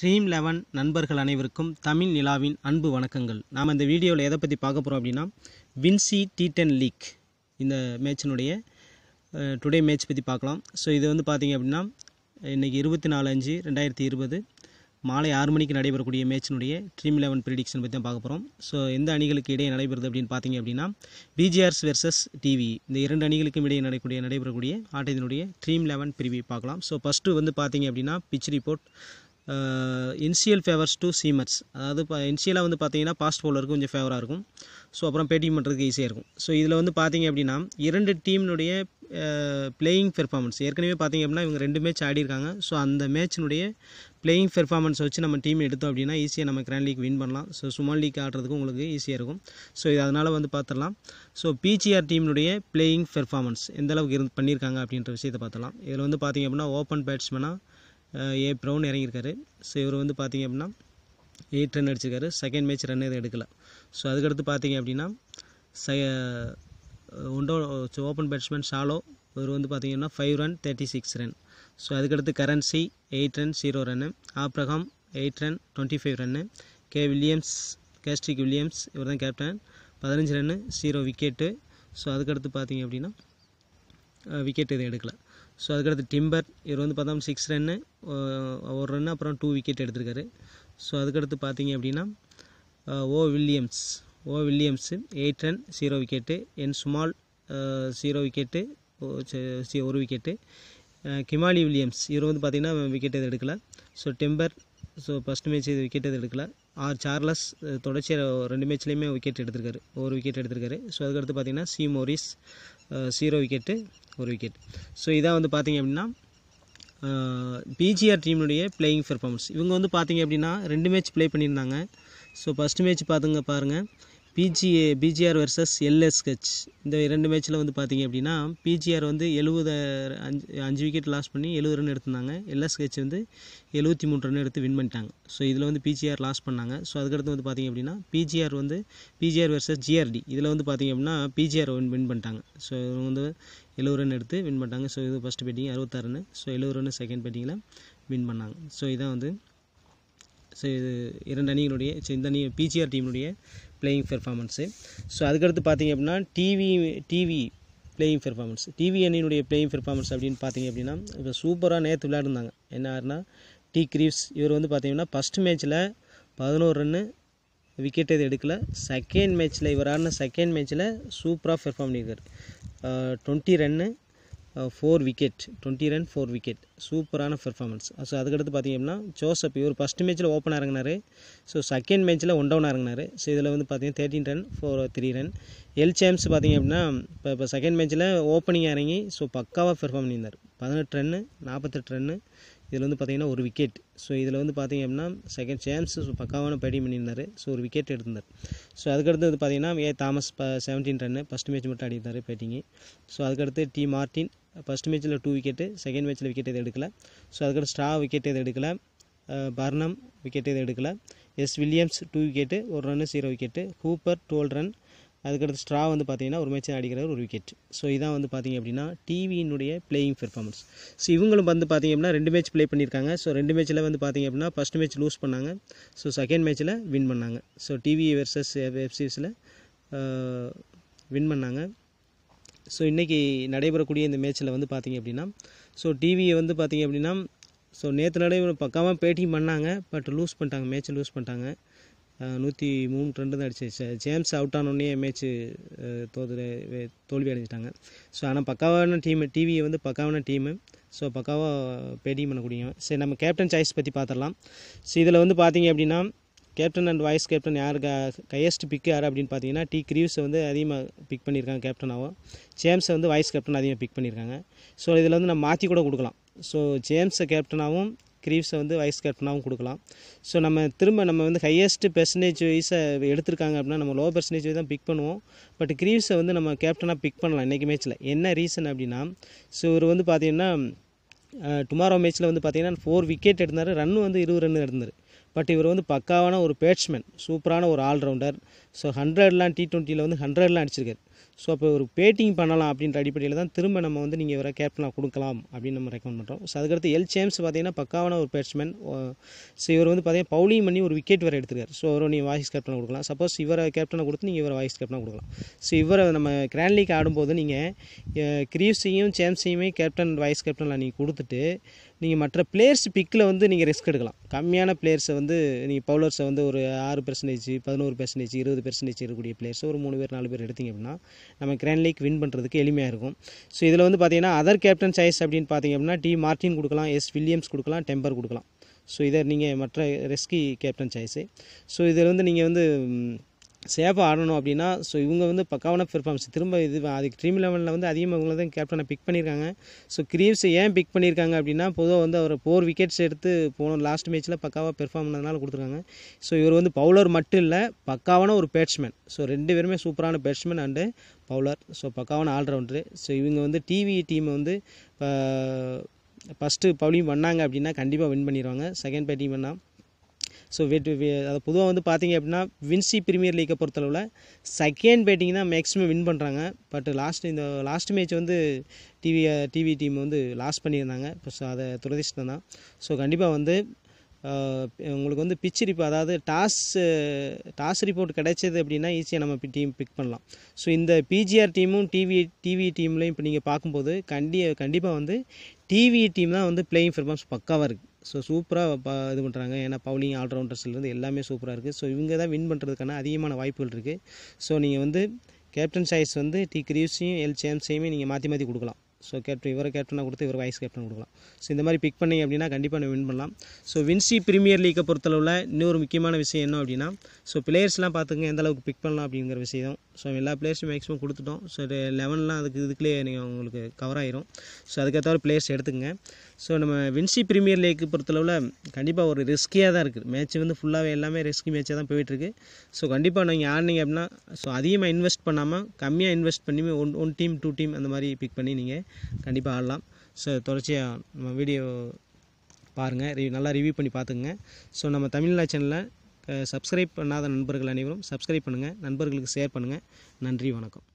dream eleven நண்பர்கள் அனைவருக்கும் தமிழ் நிலாவின் அன்பு வணக்கங்கள் நாம் இந்த வீடியோவில் எதை பற்றி பார்க்க போகிறோம் அப்படின்னா வின்சி டி டென் லீக் இந்த மேட்சினுடைய டுடே மேட்ச் பற்றி பார்க்கலாம் ஸோ இது வந்து பார்த்திங்க அப்படின்னா இன்றைக்கி இருபத்தி நாலு அஞ்சு ரெண்டாயிரத்தி இருபது மாலை ஆறு மணிக்கு நடைபெறக்கூடிய மேட்சினுடைய ட்ரீம் லெவன் ப்ரிடிக்ஷன் பற்றி தான் பார்க்க போகிறோம் ஸோ எந்த அணிகளுக்கு இடையே நடைபெறுது அப்படின்னு பார்த்திங்க அப்படின்னா பிஜிஆர்ஸ் வெர்சஸ் டிவி இந்த இரண்டு அணிகளுக்கும் இடையே நடக்கூடிய நடைபெறக்கூடிய ஆட்டத்தினுடைய ட்ரீம் லெவன் பிரிவி பார்க்கலாம் ஸோ ஃபஸ்ட்டு வந்து பார்த்திங்க அப்படின்னா pitch report initial favours to seamers அதாவது இப்போ இன்சியலாக வந்து பார்த்தீங்கன்னா பாஸ்ட் போலருக்கு கொஞ்சம் ஃபேவராக இருக்கும் ஸோ அப்புறம் பேட்டிங் பண்ணுறதுக்கு ஈஸியாக இருக்கும் ஸோ இதில் வந்து பார்த்தீங்க அப்படின்னா இரண்டு டீம்னுடைய பிளேயிங் பெர்ஃபார்மன்ஸ் ஏற்கனவே பார்த்தீங்க அப்படின்னா இவங்க ரெண்டு மேட்ச் இருக்காங்க ஸோ அந்த மேட்சினுடைய பிளேயிங் பெர்ஃபார்மன்ஸ் வச்சு நம்ம டீம் எடுத்தோம் அப்படின்னா ஈஸியாக நம்ம கிராண்ட் லீக் வின் பண்ணலாம் ஸோ சுமால் லீக் ஆடுறதுக்கு உங்களுக்கு ஈஸியாக இருக்கும் ஸோ இது அதனால் வந்து பார்த்துடலாம் ஸோ பிஜிஆர் டீம்னுடைய பிளேயிங் பெர்ஃபார்மன்ஸ் எந்தளவுக்கு இருந்து பண்ணியிருக்காங்க அப்படின்ற விஷயத்தை பார்த்துலாம் இதில் வந்து பார்த்திங்க அப்படின்னா ஓப்பன் பேட்ஸ்மேனாக ஏ ப்ரௌன் இறங்கியிருக்காரு ஸோ இவர் வந்து பார்த்திங்க அப்படின்னா எயிட் ரன் அடிச்சிருக்காரு செகண்ட் மேட்ச் ரன் எதுவும் எடுக்கலை ஸோ அதுக்கடுத்து பார்த்தீங்க அப்படின்னா ச ஒன்றோ ஓப்பன் பேட்ஸ்மேன் ஷாலோ இவர் வந்து பார்த்திங்கன்னா five run thirty six run so அதுக்கடுத்து கரன்சி eight run zero run Abraham eight run twenty five run K Williams Kesrick Williams இவர் தான் கேப்டன் பதினஞ்சு ரன்னு ஜீரோ விக்கெட்டு ஸோ அதுக்கடுத்து பார்த்திங்க அப்படின்னா விக்கெட் எதுவும் எடுக்கலை ஸோ அதுக்கடுத்து டிம்பர் இவர் வந்து பார்த்தோம்னா சிக்ஸ் ரன்னு ஒரு ரன் அப்புறம் டூ விக்கெட் எடுத்திருக்காரு ஸோ அதுக்கடுத்து பார்த்தீங்க அப்படின்னா O Williams O Williams eight run zero wicket N Small zero wicket ஒரு விக்கெட்டு கிமாலி வில்லியம்ஸ் இவர் வந்து பார்த்திங்கன்னா விக்கெட் எது எடுக்கல ஸோ டெம்பர் ஸோ ஃபஸ்ட் மேட்ச் இது விக்கெட் எது எடுக்கல ஆர் சார்லஸ் தொடர்ச்சியாக ரெண்டு மேட்ச்லேயுமே விக்கெட் எடுத்திருக்காரு ஒரு விக்கெட் எடுத்திருக்காரு ஸோ அதுக்கடுத்து பார்த்திங்கன்னா சி மோரிஸ் ஜீரோ விக்கெட்டு ஒரு விக்கெட் ஸோ இதான் வந்து பார்த்திங்க அப்படின்னா பிஜிஆர் டீமுடைய பிளேயிங் பெர்ஃபார்மன்ஸ் இவங்க வந்து பார்த்திங்க அப்படின்னா ரெண்டு மேட்ச் ப்ளே பண்ணியிருந்தாங்க ஸோ ஃபஸ்ட்டு மேட்ச் பார்த்துங்க பாருங்கள் பிஜிஏ பிஜிஆர் வெர்சஸ் எல்எஸ்ஹெச் இந்த இரண்டு மேட்ச்சில் வந்து பார்த்திங்க அப்படின்னா பிஜிஆர் வந்து எழுபது அஞ்சு அஞ்சு விக்கெட் லாஸ் பண்ணி எழுபது ரன் எடுத்திருந்தாங்க எல்எஸ்ஹெச் வந்து எழுபத்தி மூணு ரன் எடுத்து வின் பண்ணிட்டாங்க ஸோ இதில் வந்து பிஜிஆர் லாஸ் பண்ணாங்க ஸோ அதுக்கடுத்து வந்து பார்த்திங்க அப்படின்னா பிஜிஆர் வந்து பிஜிஆர் வெர்சஸ் ஜிஆர்டி இதில் வந்து பார்த்திங்க அப்படின்னா பிஜிஆர் வின் வின் பண்ணிட்டாங்க ஸோ இவங்க வந்து எழுபது ரன் எடுத்து வின் பண்ணிட்டாங்க ஸோ இது ஃபஸ்ட்டு பேட்டிங் அறுபத்தாறு ரன் ஸோ எழுபது ரன் செகண்ட் பேட்டிங்கில் வின் பண்ணாங்க ஸோ இதான் வந்து ஸோ இது இரண்டு அணிகளுடைய ஸோ இந்த அணி பிஜிஆர் டீமுடைய பிளேயிங் பெர்ஃபார்மன்ஸு ஸோ அதுக்கடுத்து பார்த்திங்க அப்படின்னா DV DV playing performance DV அணியினுடைய பிளேயிங் பெர்ஃபார்மன்ஸ் அப்படின்னு பார்த்திங்க அப்படின்னா இப்போ சூப்பராக நேற்று விளையாடுந்தாங்க என்ன ஆறுனா டி கிரீவ்ஸ் இவர் வந்து பார்த்திங்கன்னா ஃபஸ்ட் மேட்ச்சில் பதினோரு ரன்னு விக்கெட் எது எடுக்கல செகண்ட் மேட்ச்சில் இவர் ஆடின செகண்ட் மேட்ச்சில் சூப்பராக பெர்ஃபார்ம் பண்ணியிருக்கார் twenty run four wicket twenty run four wicket சூப்பரான பெர்ஃபார்மன்ஸ் ஸோ அதுக்கடுத்து பார்த்தீங்கன்னா ஜோசப் இவர் ஃபஸ்ட் மேட்ச்சில் ஓப்பன் இறங்கினார் ஸோ செகண்ட் மேட்ச்சில் ஒன் டவுன் இறங்கினார் ஸோ இதில் வந்து பார்த்தீங்கன்னா thirteen run four three run L James பார்த்தீங்க அப்படின்னா இப்போ இப்போ செகண்ட் மேட்ச்சில் ஓப்பனிங் இறங்கி ஸோ பக்காவாக பெர்ஃபார்ம் பண்ணியிருந்தார் பதினெட்டு ரன்னு நாற்பத்தெட்டு ரன்னு இதில் வந்து பார்த்திங்கன்னா ஒரு விக்கெட் ஸோ இதில் வந்து பார்த்திங்க அப்படின்னா செகண்ட் ஜேம்ஸ் பக்காவான பேட்டிங் பண்ணியிருந்தார் ஸோ ஒரு விக்கெட் எடுத்திருந்தார் ஸோ அதுக்கடுத்து வந்து பார்த்திங்கன்னா ஏ தாமஸ் ப செவன்டீன் ரன்னு ஃபஸ்ட் மேட்ச் மட்டும் அடித்தார் பேட்டிங்கு ஸோ அதுக்கடுத்து டி மார்ட்டின் ஃபஸ்ட் மேட்ச்சில் டூ விக்கெட்டு செகண்ட் மேட்ச்சில் விக்கெட் எது எடுக்கல ஸோ அதுக்கடுத்து ஸ்ட்ரா விக்கெட் எது எடுக்கல பர்னம் விக்கெட் எது எடுக்கல எஸ் வில்லியம்ஸ் டூ விக்கெட்டு ஒரு run zero wicket Hooper twelve run அதுக்கடுத்து ஸ்ட்ரா வந்து பார்த்தீங்கன்னா ஒரு மேட்சை அடிக்கிறவர் ஒரு விக்கெட் ஸோ இதான் வந்து பார்த்திங்க அப்படின்னா டிவியினுடைய பிளேயிங் பெர்ஃபார்மன்ஸ் ஸோ இவங்களும் வந்து பார்த்திங்க அப்படின்னா ரெண்டு மேட்ச் ப்ளே பண்ணியிருக்காங்க ஸோ ரெண்டு மேட்ச்சில் வந்து பார்த்திங்க அப்படின்னா ஃபஸ்ட் மேட்ச் லூஸ் பண்ணாங்க ஸோ செகண்ட் மேட்ச்சில் வின் பண்ணாங்க ஸோ டிவி வெர்சஸ் வெப்சீரிஸில் வின் பண்ணாங்க ஸோ இன்றைக்கி நடைபெறக்கூடிய இந்த மேட்ச்சில் வந்து பார்த்திங்க அப்படின்னா ஸோ டிவியை வந்து பார்த்திங்க அப்படின்னா ஸோ நேற்று நடைபெற பக்காவாக பேட்டிங் பண்ணாங்க பட் லூஸ் பண்ணிட்டாங்க மேட்ச்சை லூஸ் பண்ணிட்டாங்க நூற்றி மூணு ரெண்டு தான் அடிச்சு ஜேம்ஸ் அவுட் ஆனோடனே மேட்ச்சு தோது தோல்வி அடைஞ்சிட்டாங்க ஸோ ஆனால் பக்காவான டீம் டிவி வந்து பக்காவான டீமு ஸோ பக்காவாக பேட்டிங் பண்ணக்கூடிய சரி நம்ம கேப்டன் சாய்ஸ் பற்றி பார்த்துடலாம் ஸோ இதில் வந்து பார்த்தீங்க அப்படின்னா கேப்டன் அண்ட் வைஸ் கேப்டன் யார் கையஸ்ட் பிக் யார் அப்படின்னு பார்த்தீங்கன்னா டி கிரீவ்ஸை வந்து அதிகமாக பிக் பண்ணியிருக்காங்க கேப்டனாகவும் ஜேம்ஸை வந்து வைஸ் கேப்டன் அதிகமாக பிக் பண்ணியிருக்காங்க ஸோ இதில் வந்து நம்ம மாற்றி கூட கொடுக்கலாம் ஸோ ஜேம்ஸை கேப்டனாகவும் க்ரீவ்ஸை வந்து வைஸ் கேப்டனாகவும் கொடுக்கலாம் ஸோ நம்ம திரும்ப நம்ம வந்து ஹையஸ்ட் பெர்சன்டேஜ் வைஸை எடுத்திருக்காங்க அப்படின்னா நம்ம லோ பெர்சன்டேஜ் தான் பிக் பண்ணுவோம் பட் க்ரீவ்ஸை வந்து நம்ம கேப்டனாக பிக் பண்ணலாம் இன்றைக்கி மேட்ச்சில் என்ன ரீசன் அப்படின்னா ஸோ இவர் வந்து பார்த்தீங்கன்னா டுமாரோ மேட்ச்சில் வந்து பார்த்தீங்கன்னா ஃபோர் விக்கெட் எடுத்தார் ரன் வந்து இருபது ரன் எடுத்தார் பட் இவர் வந்து பக்காவான ஒரு பேட்ஸ்மேன் சூப்பரான ஒரு ஆல்ரவுண்டர் ஸோ ஹண்ட்ரட்லாம் டி ட்வெண்ட்டியில் வந்து ஹண்ட்ரட்லாம் அடிச்சிருக்காரு ஸோ அப்போ ஒரு பேட்டிங் பண்ணலாம் அப்படின்ற அடிப்படையில் தான் திரும்ப நம்ம வந்து நீங்கள் இவரை கேப்டனாக கொடுக்கலாம் அப்படின்னு நம்ம ரெக்கமெண்ட் பண்ணுறோம் ஸோ அதுக்கடுத்து எல் சேம்ஸ் பார்த்தீங்கன்னா பக்காவான ஒரு பேட்ஸ்மேன் ஸோ இவர் வந்து பார்த்தீங்கன்னா பவுலிங் பண்ணி ஒரு விக்கெட் வரை எடுத்துருக்காரு ஸோ அவரை நீங்கள் வாய்ஸ் கேப்டனாக கொடுக்கலாம் சப்போஸ் இவரை கேப்டனாக கொடுத்து நீங்கள் இவரை வாய்ஸ் கேப்டனாக கொடுக்கலாம் ஸோ இவரை நம்ம கிராண்ட்லீக் ஆடும்போது நீங்கள் கிரீவ்ஸையும் சேம்ஸையுமே கேப்டன் வாய்ஸ் கேப்டனில் நீங்கள் கொடுத்துட்டு நீங்கள் மற்ற பிளேயர்ஸ் பிக்கில் வந்து நீங்கள் ரிஸ்க் எடுக்கலாம் கம்மியான பிளேயர்ஸை வந்து நீங்கள் பவுலர்ஸை வந்து ஒரு ஆறு பெர்சன்டேஜ் பதினோரு பெர்சன்டேஜ் இருபது பெர்சன்டேஜ் இருக்கக்கூடிய பிளேயர்ஸ் ஒரு மூணு பேர் நாலு பேர் எடுத்தீங்க அப்படின்னா நம்ம கிராண்ட் லீக் வின் பண்ணுறதுக்கு எளிமையாக இருக்கும் ஸோ இதில் வந்து பார்த்தீங்கன்னா அதர் கேப்டன் சாய்ஸ் அப்படின்னு பார்த்தீங்க அப்படின்னா டி மார்டின் கொடுக்கலாம் எஸ் வில்லியம்ஸ் கொடுக்கலாம் டெம்பர் கொடுக்கலாம் ஸோ இதை நீங்கள் மற்ற ரெஸ்கி கேப்டன் சாய்ஸு ஸோ இதில் வந்து நீங்கள் வந்து சேஃபாக ஆடணும் அப்படின்னா ஸோ இவங்க வந்து பக்காவான பெர்ஃபார்மன்ஸ் திரும்ப இது அதுக்கு ட்ரீம் லெவலில் வந்து அதிகமாக இவங்கள தான் கேப்டனை பிக் பண்ணியிருக்காங்க ஸோ கிரீவ்ஸ் ஏன் பிக் பண்ணியிருக்காங்க அப்படின்னா பொதுவாக வந்து அவர் ஃபோர் விக்கெட்ஸ் எடுத்து போன லாஸ்ட் மேட்ச்சில் பக்காவாக பெர்ஃபார்ம் பண்ணதுனால கொடுத்துருக்காங்க ஸோ இவர் வந்து பவுலர் மட்டும் இல்லை பக்காவான ஒரு பேட்ஸ்மேன் ஸோ ரெண்டு பேருமே சூப்பரான பேட்ஸ்மேன் அண்டு பவுலர் ஸோ பக்காவான ஆல்ரவுண்டரு ஸோ இவங்க வந்து டிவி டீமை வந்து ஃபஸ்ட்டு பவுலிங் பண்ணாங்க அப்படின்னா கண்டிப்பாக வின் பண்ணிடுவாங்க செகண்ட் பேட்டிங் பண்ணால் ஸோ வெட் அதை பொதுவாக வந்து பார்த்திங்க அப்படின்னா வின்சி ப்ரீமியர் லீக்கை பொறுத்தளவில் செகண்ட் பேட்டிங் தான் மேக்ஸிமம் வின் பண்ணுறாங்க பட் லாஸ்ட் இந்த லாஸ்ட் மேட்ச் வந்து டிவி டிவி டீம் வந்து லாஸ் பண்ணியிருந்தாங்க ஸோ அதை துரதிஷ்டம் தான் ஸோ கண்டிப்பாக வந்து உங்களுக்கு வந்து பிச்சு ரிப்போ அதாவது டாஸ் டாஸ் ரிப்போர்ட் கிடைச்சது அப்படின்னா ஈஸியாக நம்ம டீம் பிக் பண்ணலாம் ஸோ இந்த பிஜிஆர் டீமும் டிவி டிவி டீம்லையும் இப்போ நீங்கள் பார்க்கும்போது கண்டி கண்டிப்பாக வந்து டிவி டீம் தான் வந்து பிளேயிங் பெர்ஃபார்மன்ஸ் பக்காவாக இருக்குது ஸோ சூப்பராக இது பண்ணுறாங்க ஏன்னா பவுலிங் ஆல்ரவுண்டர்ஸ்லேருந்து எல்லாமே சூப்பராக இருக்குது ஸோ இவங்க தான் வின் பண்ணுறதுக்கான அதிகமான வாய்ப்புகள் இருக்குது ஸோ நீங்கள் வந்து கேப்டன் சாய்ஸ் வந்து டி கிரீவ்ஸையும் எல் சேம்ஸையுமே நீங்கள் மாற்றி மாற்றி கொடுக்கலாம் ஸோ கேப்டன் இவரை கேப்டனாக கொடுத்து இவர் வைஸ் கேப்டன் கொடுக்கலாம் ஸோ இந்த மாதிரி பிக் பண்ணி அப்படின்னா கண்டிப்பாக நம்ம வின் பண்ணலாம் ஸோ வின்சி ப்ரீமியர் லீக்கை பொறுத்தளவில் இன்னொரு முக்கியமான விஷயம் என்ன அப்படின்னா ஸோ பிளேயர்ஸ்லாம் பார்த்துங்க எந்த அளவுக்கு பிக் பண்ணலாம் அப்படிங்கிற விஷயம் ஸோ எல்லா பிளேயர்ஸும் மேக்ஸிமம் கொடுத்துட்டோம் ஸோ லெவன்லாம் அதுக்கு இதுக்குள்ளே நீங்கள் உங்களுக்கு கவர் ஆயிரும் ஸோ அதுக்கேற்ற பிளேயர்ஸ் எடுத்துங்க ஸோ நம்ம வின்சி ப்ரீமியர் லீக்கு பொறுத்தளவில் கண்டிப்பாக ஒரு ரிஸ்கியாக தான் இருக்குது மேட்ச் வந்து ஃபுல்லாகவே எல்லாமே ரிஸ்கி மேட்சாக தான் போயிட்டுருக்கு ஸோ கண்டிப்பாக நீங்கள் ஆடினீங்க அப்படின்னா ஸோ அதிகமாக இன்வெஸ்ட் பண்ணாமல் கம்மியாக இன்வெஸ்ட் பண்ணி one one team two team அந்த மாதிரி பிக் பண்ணி நீங்கள் கண்டிப்பாக ஆடலாம் ஸோ தொடர்ச்சியாக நம்ம வீடியோ பாருங்கள் ரிவ் நல்லா ரிவ்யூ பண்ணி பார்த்துங்க ஸோ நம்ம தமிழ்லா சேனலில் சப்ஸ்கிரைப் பண்ணாத நண்பர்கள் அனைவரும் சப்ஸ்கிரைப் பண்ணுங்கள் நண்பர்களுக்கு ஷேர் பண்ணுங்கள் நன்றி வணக்கம்